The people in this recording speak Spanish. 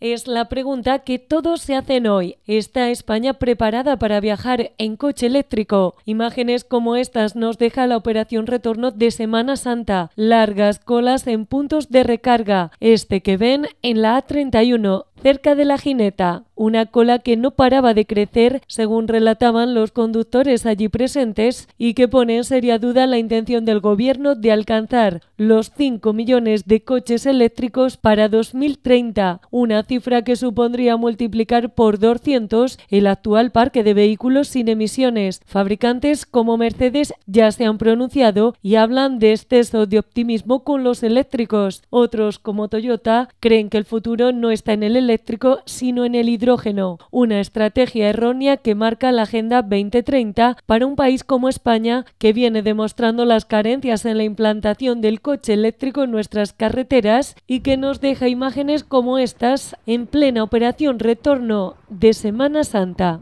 Es la pregunta que todos se hacen hoy. ¿Está España preparada para viajar en coche eléctrico? Imágenes como estas nos deja la operación retorno de Semana Santa. Largas colas en puntos de recarga. Este que ven en la A31, cerca de la jineta, una cola que no paraba de crecer, según relataban los conductores allí presentes, y que pone en seria duda la intención del gobierno de alcanzar los 5 millones de coches eléctricos para 2030, una cifra que supondría multiplicar por 200 el actual parque de vehículos sin emisiones. Fabricantes como Mercedes ya se han pronunciado y hablan de exceso de optimismo con los eléctricos. Otros como Toyota creen que el futuro no está en el eléctrico, sino en el hidrógeno, una estrategia errónea que marca la Agenda 2030 para un país como España, que viene demostrando las carencias en la implantación del coche eléctrico en nuestras carreteras y que nos deja imágenes como estas en plena operación retorno de Semana Santa.